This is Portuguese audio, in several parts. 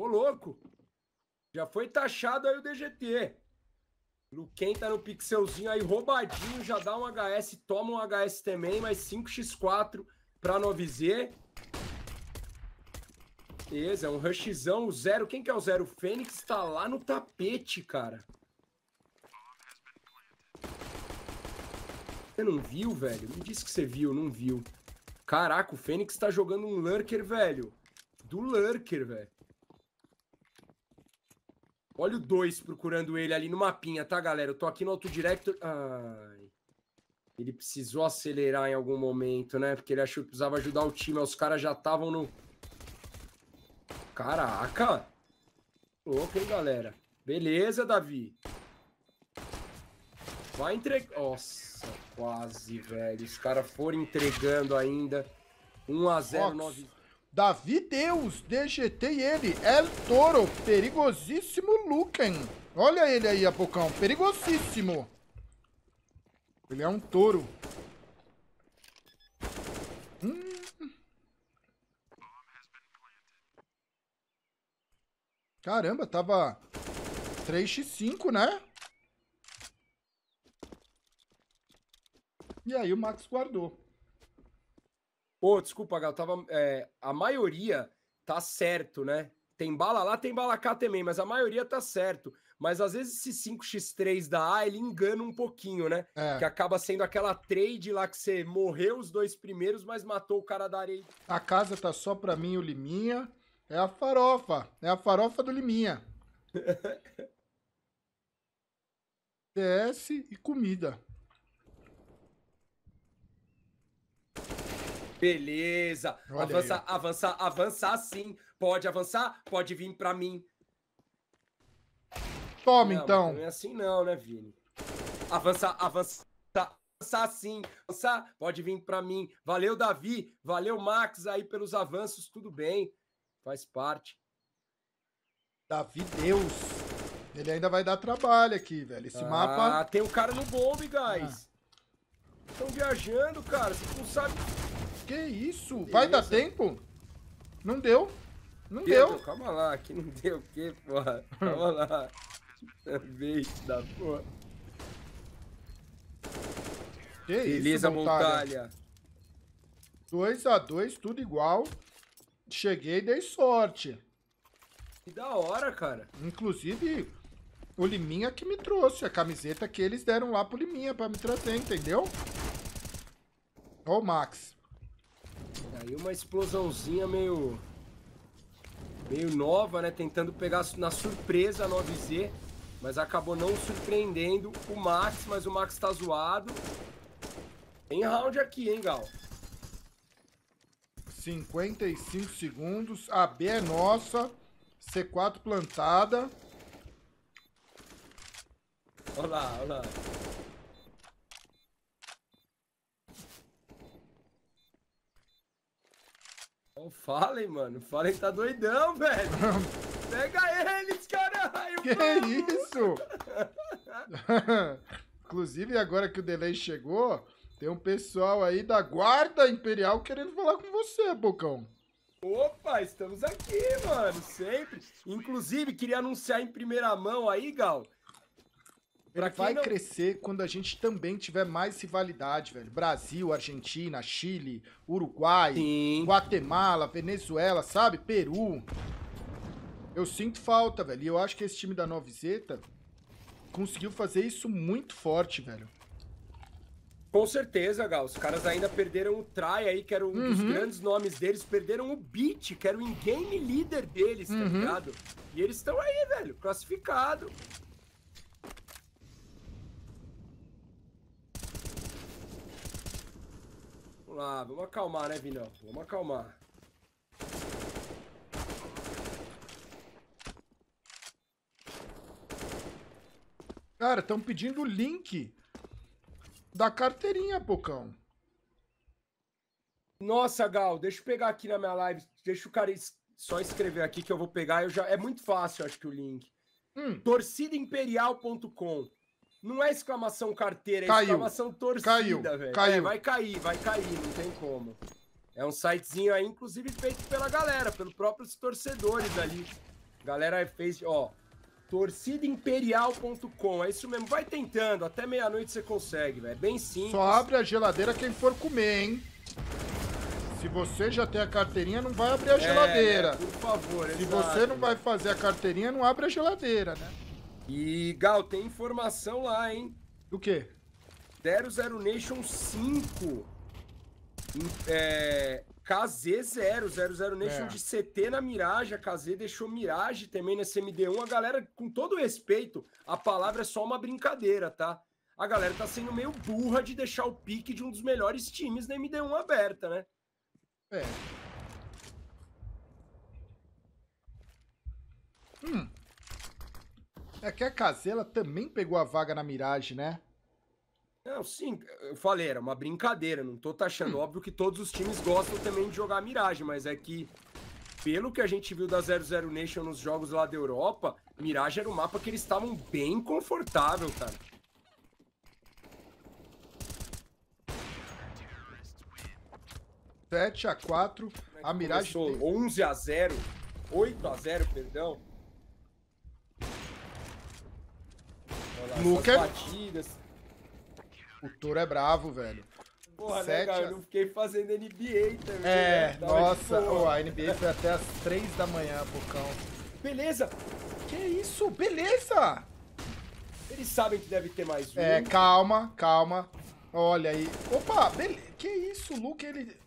Ô, louco! Já foi taxado aí o DGT. Luquen tá no pixelzinho aí, roubadinho, já dá um HS, toma um HS também, mais 5x4 pra 9Z. Beleza, é um rushzão, o zero, quem que é o zero? O Fênix tá lá no tapete, cara. Você não viu, velho? Me disse que você viu, não viu. Caraca, o Fênix tá jogando um Lurker, velho. Do Lurker, velho. Olha o 2 procurando ele ali no mapinha, tá, galera? Eu tô aqui no autodirector. Ai. Ele precisou acelerar em algum momento, né? Porque ele achou que precisava ajudar o time. Os caras já estavam no. Caraca! Louco, hein, galera? Beleza, Davi. Vai entregar. Nossa, quase, velho. Os caras foram entregando ainda. 1x0, 9. Davi Deus, DGT ele, El Toro, perigosíssimo Luken. Olha ele aí, Apocão, perigosíssimo. Ele é um touro. Hum. Caramba, tava 3x5, né? E aí o Max guardou. Pô, desculpa, Gal, tava, é, a maioria tá certo, né? Tem bala lá, tem bala cá também, mas a maioria tá certo. Mas às vezes esse 5x3 da A, ele engana um pouquinho, né? É. Que acaba sendo aquela trade lá que você morreu os dois primeiros, mas matou o cara da areia. A casa tá só pra mim o Liminha. É a farofa. É a farofa do Liminha. DS e comida. Beleza. Olha avançar, avança, avançar, avançar sim. Pode avançar, pode vir pra mim. Toma, não, então. Não é assim não, né, Vini? Avançar, avançar, avançar sim. Avançar, pode vir pra mim. Valeu, Davi. Valeu, Max, aí pelos avanços. Tudo bem. Faz parte. Davi Deus. Ele ainda vai dar trabalho aqui, velho. Esse ah, mapa... Ah, tem um cara no bombe, guys. Estão ah. viajando, cara. Você não sabe... Que isso? Vai dar tempo? Não deu. Não Pedro, deu. Calma lá, que não deu o quê, porra? Calma lá. Bait da porra. Que Beleza, isso, montalha. 2x2, tudo igual. Cheguei e dei sorte. Que da hora, cara. Inclusive, o Liminha que me trouxe. A camiseta que eles deram lá pro Liminha pra me trazer, entendeu? Ó o Max. Aí uma explosãozinha meio. meio nova, né? Tentando pegar na surpresa a 9Z. Mas acabou não surpreendendo o Max, mas o Max tá zoado. Tem round aqui, hein, Gal? 55 segundos. A B é nossa. C4 plantada. Olha lá, olha lá. Não falem, mano. Falem tá doidão, velho. Pega eles, caralho. Que mano. isso? Inclusive, agora que o delay chegou, tem um pessoal aí da Guarda Imperial querendo falar com você, Bocão. Opa, estamos aqui, mano, sempre. Inclusive, queria anunciar em primeira mão aí, Gal, ele vai não... crescer quando a gente também tiver mais rivalidade, velho. Brasil, Argentina, Chile, Uruguai, Sim. Guatemala, Venezuela, sabe? Peru. Eu sinto falta, velho. E eu acho que esse time da Novizeta conseguiu fazer isso muito forte, velho. Com certeza, Gal. Os caras ainda perderam o Trai aí, que era um uhum. dos grandes nomes deles. Perderam o Beat, que era o in-game líder deles, tá uhum. tá ligado? E eles estão aí, velho, classificado. Vamos lá, vamos acalmar, né, Vinão? Vamos acalmar. Cara, estão pedindo o link da carteirinha, Pocão. Nossa, Gal, deixa eu pegar aqui na minha live. Deixa o cara es só escrever aqui que eu vou pegar. Eu já... É muito fácil, acho que o link. Hum. Torcidaimperial.com. Não é exclamação carteira, é Caiu. exclamação torcida, Caiu. velho. É, Caiu. É, vai cair, vai cair, não tem como. É um sitezinho aí, inclusive feito pela galera, pelos próprios torcedores ali. Galera fez, ó, torcidaimperial.com. É isso mesmo, vai tentando, até meia-noite você consegue, velho. É bem simples. Só abre a geladeira quem for comer, hein? Se você já tem a carteirinha, não vai abrir a é, geladeira. Né, por favor, Se exato. você não vai fazer a carteirinha, não abre a geladeira, né? E, Gal, tem informação lá, hein? Do quê? 00 Nation 5. É, KZ0, 00 Nation é. de CT na Mirage, a KZ deixou Mirage também na CMD1. A galera, com todo respeito, a palavra é só uma brincadeira, tá? A galera tá sendo meio burra de deixar o pique de um dos melhores times da MD1 aberta, né? É. É que a Casela também pegou a vaga na Mirage, né? Não, sim, eu falei, era uma brincadeira, não tô taxando. Hum. Óbvio que todos os times gostam também de jogar a Mirage, mas é que, pelo que a gente viu da 00 Nation nos jogos lá da Europa, Mirage era um mapa que eles estavam bem confortável, cara. Sete a quatro, é a Mirage... Começou 11 a 0, 8 a 0, perdão. Luke é... batidas. O Toro é bravo, velho. Porra, né, Sete... né, cara? Eu não fiquei fazendo NBA também. É, né? nossa. Tipo, a NBA foi até as 3 da manhã, Pocão. Beleza. Que isso? Beleza. Eles sabem que deve ter mais é, um. É, calma, calma. Olha aí. Opa, beleza. Que isso, Luke, ele...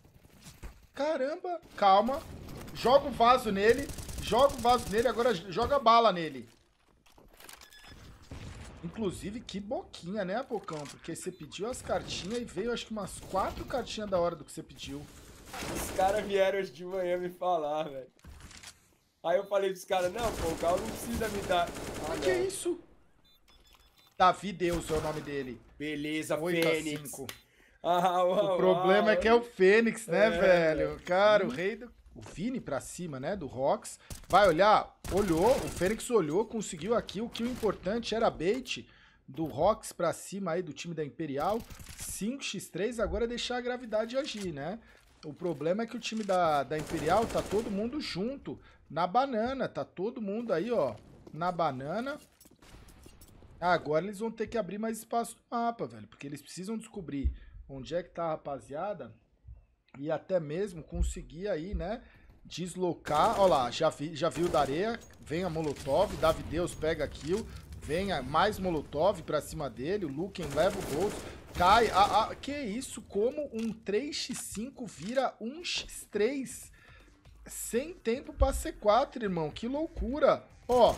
Caramba. Calma. Joga o um vaso nele. Joga o um vaso nele. Agora joga bala nele. Inclusive, que boquinha, né, Apocão? Porque você pediu as cartinhas e veio acho que umas quatro cartinhas da hora do que você pediu. Os caras vieram hoje de manhã me falar, velho. Aí eu falei pros caras, não, pô, o Gal não precisa me dar. Ah, Mas que é isso? Davi Deus é o nome dele. Beleza, Fênix. Ah, uau, o problema é uau. é que é o Fênix, né, é, velho? Cara, é. o rei do o Vini pra cima, né, do Rox. Vai olhar, olhou, o Fênix olhou, conseguiu aqui. O que o importante era bait do Rox pra cima aí do time da Imperial. 5x3, agora é deixar a gravidade agir, né? O problema é que o time da, da Imperial tá todo mundo junto, na banana. Tá todo mundo aí, ó, na banana. Agora eles vão ter que abrir mais espaço no mapa, velho, porque eles precisam descobrir onde é que tá a rapaziada e até mesmo conseguir aí, né, deslocar. Olha lá, já, vi, já viu da areia, vem a Molotov, Davi Deus pega kill, vem a mais Molotov pra cima dele, o Luken leva o bolso, cai. A, a, que isso, como um 3x5 vira 1x3 sem tempo pra C4, irmão, que loucura. Ó,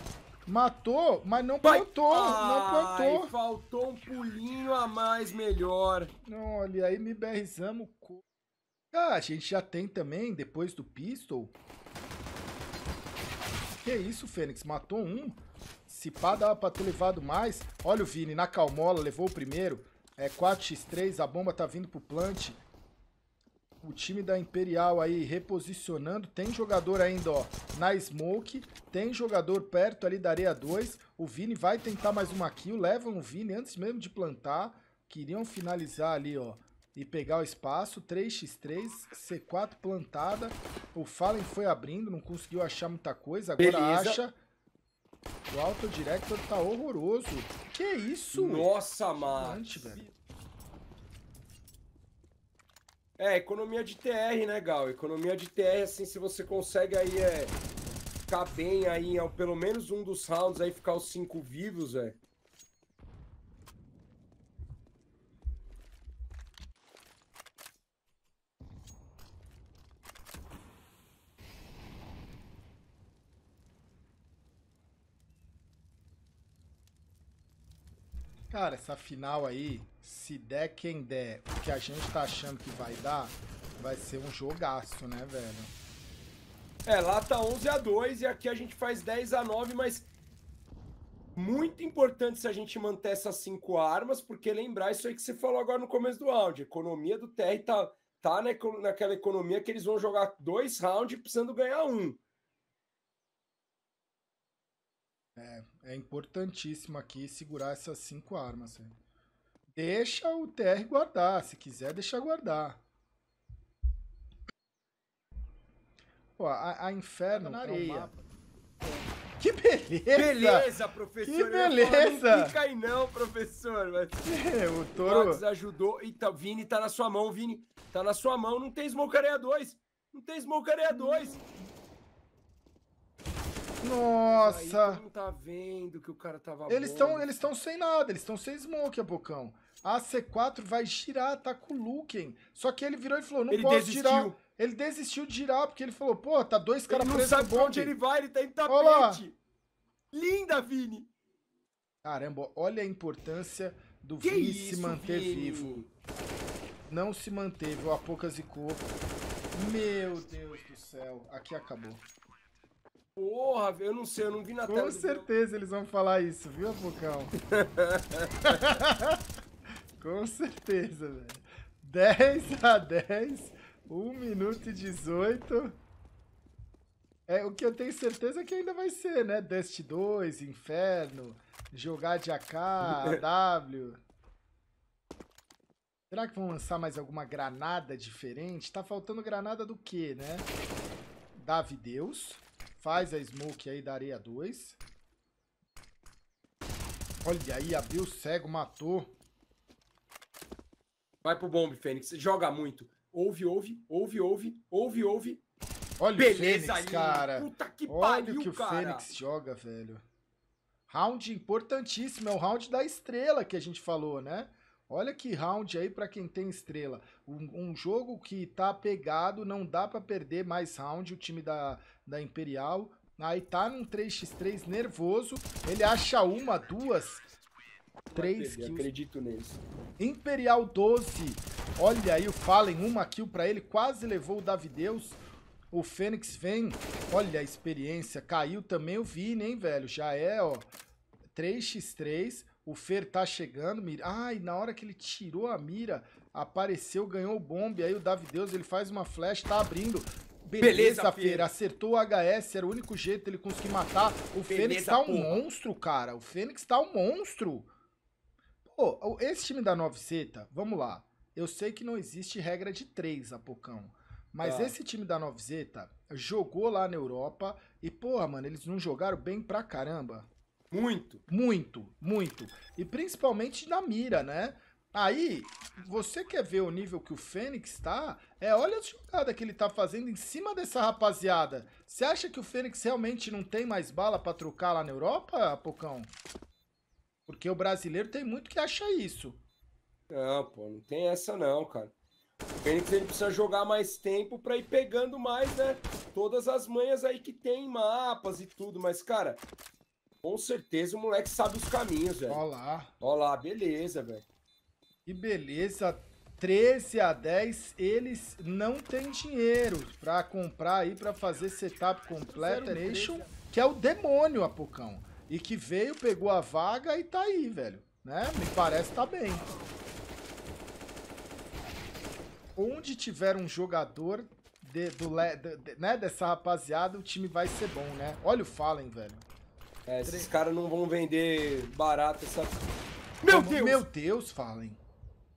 matou, mas não Vai. plantou, Ai, não plantou. faltou um pulinho a mais melhor. Olha, aí me berrizamos... Ah, a gente já tem também, depois do pistol. Que isso, Fênix? Matou um? Se pá, dava pra ter levado mais. Olha o Vini na calmola, levou o primeiro. É 4x3, a bomba tá vindo pro plant. O time da Imperial aí reposicionando. Tem jogador ainda, ó, na smoke. Tem jogador perto ali da areia 2. O Vini vai tentar mais uma kill. Levam o Vini antes mesmo de plantar. Queriam finalizar ali, ó e pegar o espaço. 3x3, C4 plantada. O Fallen foi abrindo, não conseguiu achar muita coisa. Agora Beleza. acha. O Auto Director tá horroroso. Que isso? Nossa, mano. É, economia de TR, né, Gal? Economia de TR, assim, se você consegue aí é, ficar bem aí, pelo menos um dos rounds aí, ficar os cinco vivos, velho. É. Cara, essa final aí, se der quem der, o que a gente tá achando que vai dar, vai ser um jogaço, né, velho? É, lá tá 11 a 2 e aqui a gente faz 10 a 9, mas muito importante se a gente manter essas cinco armas, porque lembrar isso aí que você falou agora no começo do áudio, a economia do TR tá, tá na, naquela economia que eles vão jogar dois rounds precisando ganhar um. É, é importantíssimo aqui segurar essas cinco armas. Deixa o TR guardar. Se quiser, deixa guardar. Pô, a, a Inferno na é areia. que beleza! Beleza, professor! Que beleza! não fica aí não, professor. Mas... o Toro... O ajudou. Eita, Vini, tá na sua mão, Vini. Tá na sua mão. Não tem Smoke Area 2. Não tem Smoke Area 2. Nossa! Aí, não tá vendo que o cara tava Eles estão eles estão sem nada, eles estão sem smoke, Abocão. A C4 vai girar, tá com o Luken. Só que ele virou e falou, não ele posso desistiu. girar. Ele desistiu de girar, porque ele falou, pô, tá dois caras presos no não sabe onde ele vai, ele tá em tapete. Olá. Linda, Vini! Caramba, olha a importância do que Vini isso, se manter Vini? vivo. Não se manteve, o Apoca zicou. Meu Deus do céu, aqui acabou. Porra, eu não sei, eu não vi na Com tela. Com certeza do... eles vão falar isso, viu, Apocão? Com certeza, velho. 10 a 10, 1 minuto e 18. É, o que eu tenho certeza é que ainda vai ser, né? Dust 2, Inferno, jogar de AK, AW. Será que vão lançar mais alguma granada diferente? Tá faltando granada do quê, né? Davi Deus. Faz a smoke aí da areia 2. Olha aí, abriu cego, matou. Vai pro bombe, Fênix. Joga muito. Ouve, ouve, ouve, ouve, ouve, ouve. Olha Beleza o Fênix, aí. cara. Puta que Olha pariu, o que o Fênix joga, velho. Round importantíssimo. É o round da estrela que a gente falou, né? Olha que round aí para quem tem estrela. Um, um, jogo que tá pegado, não dá para perder mais round o time da, da Imperial. Aí tá num 3x3 nervoso. Ele acha uma, duas, três kills. Acredito nisso. Imperial 12. Olha aí o Fallen, uma kill para ele. Quase levou o Davideus. O Fênix vem. Olha a experiência. Caiu também o Vini, hein, velho? Já é, ó. 3x3. O Fer tá chegando, mira. Ai, na hora que ele tirou a mira, apareceu, ganhou o bombe. Aí o Davi Deus, ele faz uma flash, tá abrindo. Beleza, Beleza Fer. Acertou o HS, era o único jeito dele conseguir matar. O Beleza, Fênix tá um porra. monstro, cara. O Fênix tá um monstro. Pô, esse time da 9Z, vamos lá. Eu sei que não existe regra de três, Apocão. Mas ah. esse time da 9Z jogou lá na Europa e, porra, mano, eles não jogaram bem pra caramba. Muito. Muito, muito. E principalmente na mira, né? Aí, você quer ver o nível que o Fênix tá? É, olha a jogada que ele tá fazendo em cima dessa rapaziada. Você acha que o Fênix realmente não tem mais bala para trocar lá na Europa, Pocão? Porque o brasileiro tem muito que acha isso. Não, pô, não tem essa não, cara. O Fênix ele precisa jogar mais tempo para ir pegando mais, né? Todas as manhas aí que tem mapas e tudo, mas cara, com certeza o moleque sabe os caminhos, velho. Olha lá. Olha lá, beleza, velho. Que beleza. 13 a 10, eles não têm dinheiro para comprar aí para fazer setup completo nation, né? que é o demônio Apocão. E que veio, pegou a vaga e tá aí, velho. Né? Me parece tá bem. Onde tiver um jogador de, do, de, né, dessa rapaziada, o time vai ser bom, né? Olha o Fallen, velho. É, esses caras não vão vender barato essa. Meu Como... Deus! Meu Deus, falem.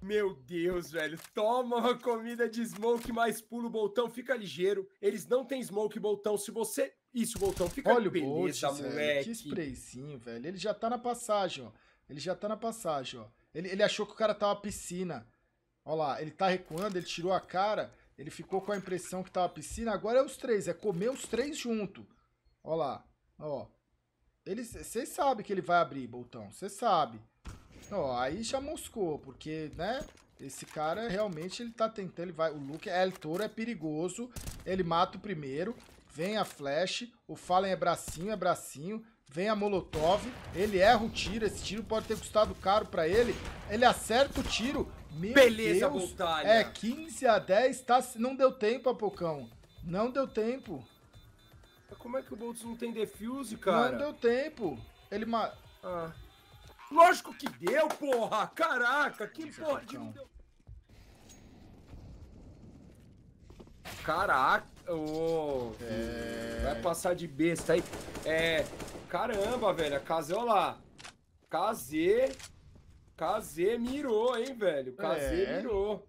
Meu Deus, velho. Toma uma comida de smoke, mais pula o botão, fica ligeiro. Eles não têm smoke, botão. Se você. Isso, botão, fica Olha beleza, o Bolt, moleque. Velho, que sprayzinho, velho. Ele já tá na passagem, ó. Ele já tá na passagem, ó. Ele, ele achou que o cara tava piscina. Olha lá, ele tá recuando, ele tirou a cara. Ele ficou com a impressão que tava piscina. Agora é os três, é comer os três junto. Olha lá, ó. Você sabe que ele vai abrir, Boltão. Você sabe. Ó, aí já moscou, porque, né? Esse cara realmente ele tá tentando. Ele vai, o Luke é El Toro, é perigoso. Ele mata o primeiro. Vem a flash. O Fallen é bracinho, é bracinho. Vem a Molotov. Ele erra o tiro. Esse tiro pode ter custado caro pra ele. Ele acerta o tiro. Meu Beleza, Deus. É 15 a 10. Tá, não deu tempo, Apocão. Não deu tempo. Como é que o Boltz não tem defuse, cara? Não deu tempo. Ele ma... Ah. Lógico que deu, porra! Caraca, que Deixa porra de... Caraca! Oh, é... Vai passar de besta aí. É... Caramba, velho. KZ, olha lá. KZ... KZ mirou, hein, velho. KZ é... mirou.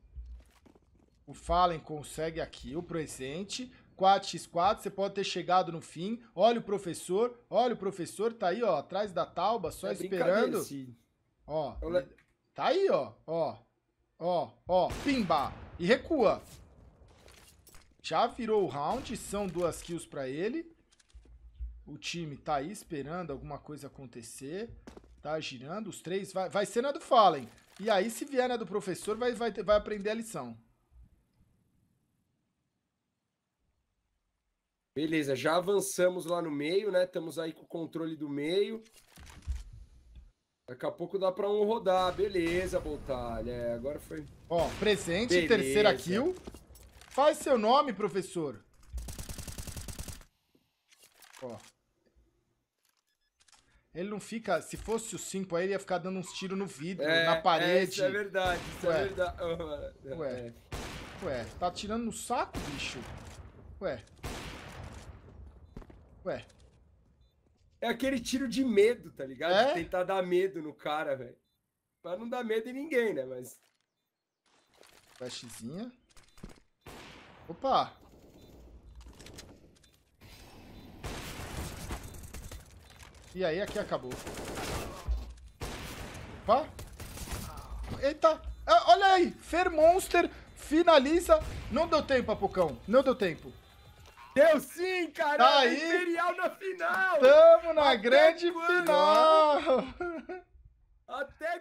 O Fallen consegue aqui o presente. 4x4, você pode ter chegado no fim. Olha o professor, olha o professor, tá aí, ó, atrás da tauba, só é esperando. Ó, le... tá aí, ó, ó, ó, ó, pimba, e recua. Já virou o round, são duas kills para ele. O time tá aí esperando alguma coisa acontecer. Tá girando, os três, vai, vai ser na do Fallen. E aí, se vier na do professor, vai, vai, vai aprender a lição. Beleza, já avançamos lá no meio, né? Estamos aí com o controle do meio. Daqui a pouco dá pra um rodar. Beleza, Boltalha. É, agora foi. Ó, presente, Beleza. terceira kill. Faz seu nome, professor. Ó. Ele não fica. Se fosse o 5 aí, ele ia ficar dando uns tiros no vidro, é, na é, parede. É, isso é verdade, isso é Ué. é verdade. Ué. É. Ué, tá tirando no saco, bicho? Ué. Ué. É aquele tiro de medo, tá ligado? É? De tentar dar medo no cara, velho. Pra não dar medo em ninguém, né? Mas. Flashzinha. Opa! E aí, aqui acabou. Opa! Eita! Ah, olha aí! Fer Monster finaliza. Não deu tempo, Apocão. Não deu tempo. Bateu sim, cara! Tá é Imperial na final! Tamo na Até grande quando? final! Até